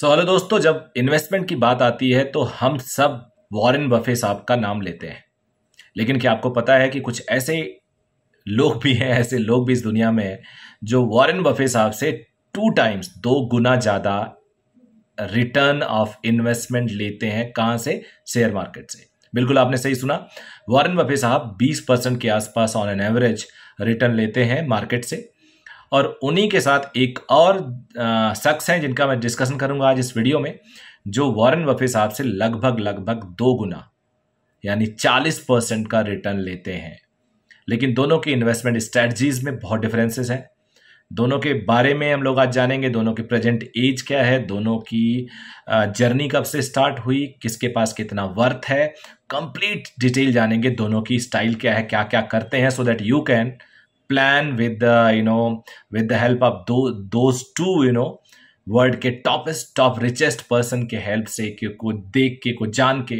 so hello दोस्तों जब investment की बात आती है तो हम सब वॉरेन बफे साहब का नाम लेते हैं लेकिन क्या आपको पता है कि कुछ ऐसे लोग भी हैं ऐसे लोग भी इस दुनिया में हैं जो वॉरेन बफे साहब से टू टाइम्स दो गुना ज़्यादा रिटर्न ऑफ इन्वेस्टमेंट लेते हैं कहाँ से शेयर मार्केट से बिल्कुल आपने सही सुना वॉरेन बफे साहब 20 परसेंट के आसपास ऑन एन एवरेज रिटर्न लेते हैं मार्केट से और उन्हीं के साथ एक और शख्स हैं जिनका मैं डिस्कशन करूंगा आज इस वीडियो में जो वॉरेन वफे साहब से लगभग लगभग दो गुना यानी 40 परसेंट का रिटर्न लेते हैं लेकिन दोनों की इन्वेस्टमेंट स्ट्रेटजीज में बहुत डिफरेंसेस हैं दोनों के बारे में हम लोग आज जानेंगे दोनों की प्रेजेंट एज क्या है दोनों की जर्नी कब से स्टार्ट हुई किसके पास कितना वर्थ है कंप्लीट डिटेल जानेंगे दोनों की स्टाइल क्या है क्या क्या करते हैं so that you can plan with the you know with the help of those those two you know world के टॉपेस्ट टॉप रिचेस्ट पर्सन के हेल्प से के को देख के को जान के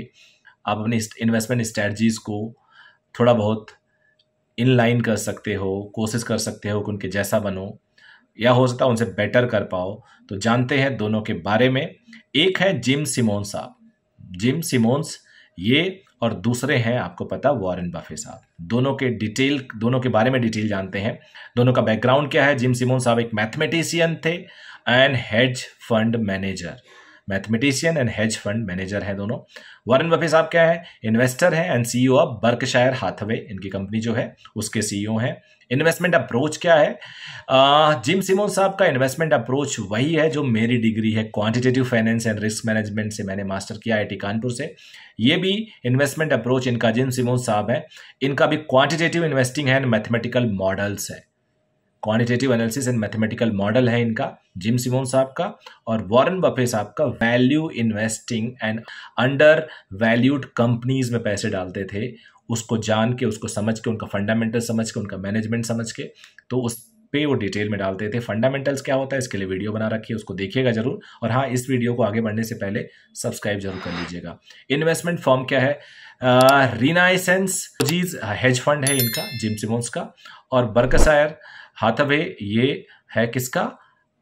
आप अपनी इन्वेस्टमेंट स्ट्रेटजीज को थोड़ा बहुत इन लाइन कर सकते हो कोशिश कर सकते हो कि उनके जैसा बनो या हो सकता है उनसे बेटर कर पाओ तो जानते हैं दोनों के बारे में एक है जिम सिमोन्स आप जिम सिमोन्स ये और दूसरे हैं आपको पता वॉरेन बफे साहब दोनों के डिटेल दोनों के बारे में डिटेल जानते हैं दोनों का बैकग्राउंड क्या है जिम सिमोन साहब एक मैथमेटिशियन थे and hedge fund manager mathematician and hedge fund manager हैं दोनों वॉरेन बफे साहब क्या है इन्वेस्टर हैं and CEO of Berkshire Hathaway इनकी कंपनी जो है उसके सीईओ e हैं इन्वेस्टमेंट अप्रोच क्या है जिम सिमोन साहब का इन्वेस्टमेंट अप्रोच वही है जो मेरी डिग्री है quantitative finance and risk management से मैंने मास्टर किया आई कानपुर से ये भी इन्वेस्टमेंट अप्रोच इनका जिम सिमोन साहब है इनका भी क्वांटिटेटिव इन्वेस्टिंग है एंड मैथमेटिकल मॉडल्स है quantitative analysis and mathematical model है इनका जिम सिमोन साहब का और वॉरन बफे साहब का value investing and undervalued companies में पैसे डालते थे उसको जान के उसको समझ के उनका फंडामेंटल समझ के उनका मैनेजमेंट समझ के तो उस पे वो डिटेल में डालते थे फंडामेंटल्स क्या होता है इसके लिए वीडियो बना रखी है उसको देखिएगा जरूर और हाँ इस वीडियो को आगे बढ़ने से पहले सब्सक्राइब जरूर कर लीजिएगा इन्वेस्टमेंट फॉर्म क्या है रीनाइसेंस जीज हेज फंड है इनका जिम सिमोन्स का और बर्कसायर हाथवे ये है किसका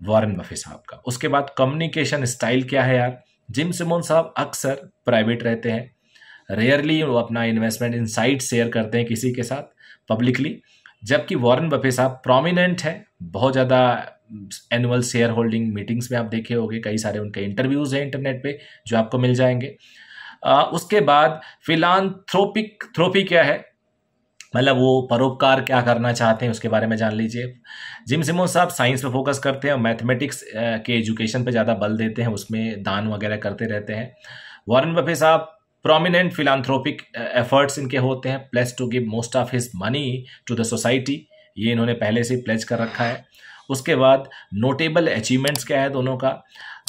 वॉरन बफे साहब का उसके बाद कम्युनिकेशन स्टाइल क्या है यार जिम सिमोन साहब अक्सर प्राइवेट रहते हैं रेयरली वो अपना इन्वेस्टमेंट इनसाइट शेयर करते हैं किसी के साथ पब्लिकली जबकि वॉरेन बफे साहब प्रोमिनेंट है बहुत ज़्यादा एनुअल शेयर होल्डिंग मीटिंग्स में आप देखे होंगे कई सारे उनके इंटरव्यूज़ हैं इंटरनेट पे जो आपको मिल जाएंगे आ, उसके बाद फिलानथ्रोपिक थ्रोपी क्या है मतलब वो परोपकार क्या करना चाहते हैं उसके बारे में जान लीजिए जिम सिमो साहब साइंस पे फोकस करते हैं और मैथमेटिक्स के एजुकेशन पर ज़्यादा बल देते हैं उसमें दान वगैरह करते रहते हैं वॉरेन बफे साहब प्रोमिनेंट फिलानथ्रोपिक एफर्ट्स इनके होते हैं pledge to give most of his money to the society ये इन्होंने पहले से प्लेज कर रखा है उसके बाद नोटेबल अचीवमेंट्स क्या है दोनों का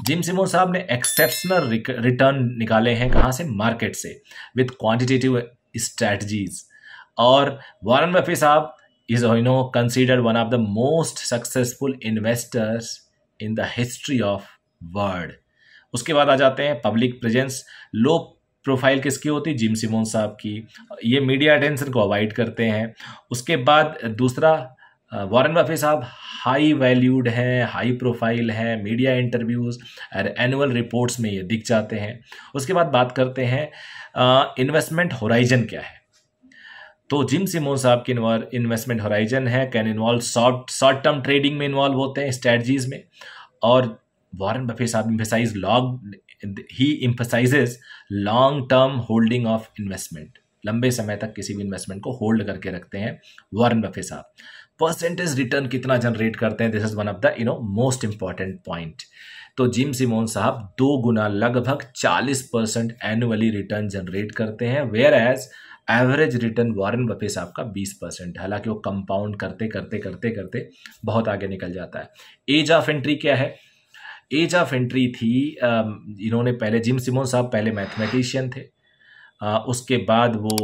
जिम सिमोन साहब ने एक्सेप्शनल रिटर्न निकाले हैं कहाँ से मार्केट से विथ क्वान्टिटेटिव स्ट्रैटजीज और वारन बफे साहब is no considered one of the most successful investors in the history of world उसके बाद आ जाते हैं पब्लिक प्रेजेंस लोग प्रोफाइल किसकी होती है जिम सिमोन साहब की ये मीडिया अटेंशन को अवॉइड करते हैं उसके बाद दूसरा वॉरेन बफे साहब हाई वैल्यूड हैं हाई प्रोफाइल हैं मीडिया इंटरव्यूज़ और एनुअल रिपोर्ट्स में ये दिख जाते हैं उसके बाद बात करते हैं इन्वेस्टमेंट होराइजन क्या है तो जिम सिमोन साहब की इन्वेस्टमेंट होराइजन है can involve short short term trading में इन्वॉल्व होते हैं स्ट्रेटजीज में और वॉरेन बफे साहब emphasize long he emphasizes long term holding of investment लंबे समय तक किसी भी इन्वेस्टमेंट को होल्ड करके रखते हैं वारन बफे साहब परसेंटेज रिटर्न कितना जनरेट करते हैं this is one of the you know most important point तो जिम सिमोन साहब दो गुना लगभग 40 परसेंट एनुअली रिटर्न जनरेट करते हैं whereas average return Warren Buffett साहब का 20 परसेंट हालांकि वो कंपाउंड करते करते करते करते बहुत आगे निकल जाता है एज ऑफ एंट्री क्या है एज ऑफ एंट्री थी um, इन्होंने पहले जिम सिमोन साहब पहले मैथमेटिशियन थे uh, उसके बाद वो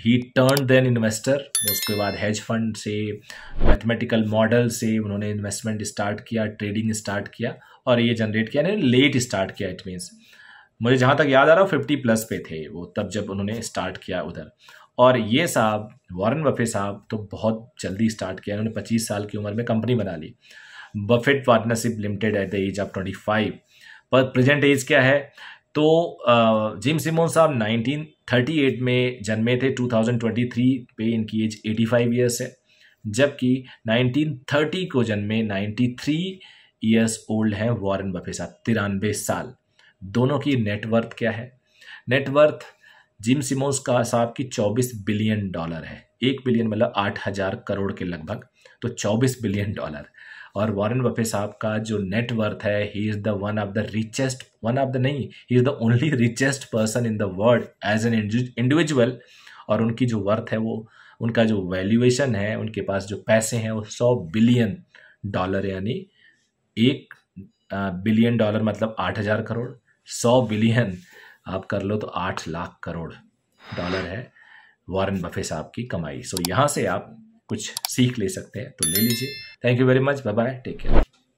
ही टर्न देन इन्वेस्टर उसके बाद हेज फंड से मैथमेटिकल मॉडल से उन्होंने इन्वेस्टमेंट स्टार्ट किया ट्रेडिंग स्टार्ट किया और ये जनरेट किया यानी लेट स्टार्ट किया इट मीन्स मुझे जहाँ तक याद आ रहा फिफ्टी प्लस पे थे वो तब जब उन्होंने स्टार्ट किया उधर और ये साहब वॉरेन वफे साहब तो बहुत जल्दी स्टार्ट किया उन्होंने पच्चीस साल की उम्र में कंपनी बना ली Buffett partnership limited at the age of twenty five पर प्रेजेंट एज क्या है तो जिम सिमोन साहब 1938 में जन्मे थे 2023 पे इनकी एज 85 फाइव ईयर्स है जबकि 1930 को जन्मे 93 years old Warren Warren Buffett साहब तिरानवे साल दोनों की नेटवर्थ क्या है नेटवर्थ जिम सिमोस का साहब की 24 बिलियन डॉलर है एक बिलियन मतलब आठ हज़ार करोड़ के लगभग तो 24 बिलियन डॉलर और वॉरेन बफे साहब का जो नेटवर्थ है he is the one of the richest one of the नहीं he is the only richest person in the world as an individual और उनकी जो वर्थ है वो उनका जो वैल्यूएशन है उनके पास जो पैसे हैं वो सौ बिलियन डॉलर यानी एक बिलियन डॉलर मतलब आठ हज़ार करोड़ सौ बिलियन आप कर लो तो आठ लाख करोड़ डॉलर है वारन बफे साहब की कमाई सो so, यहाँ से आप कुछ सीख ले सकते हैं तो ले लीजिए thank you very much bye bye take care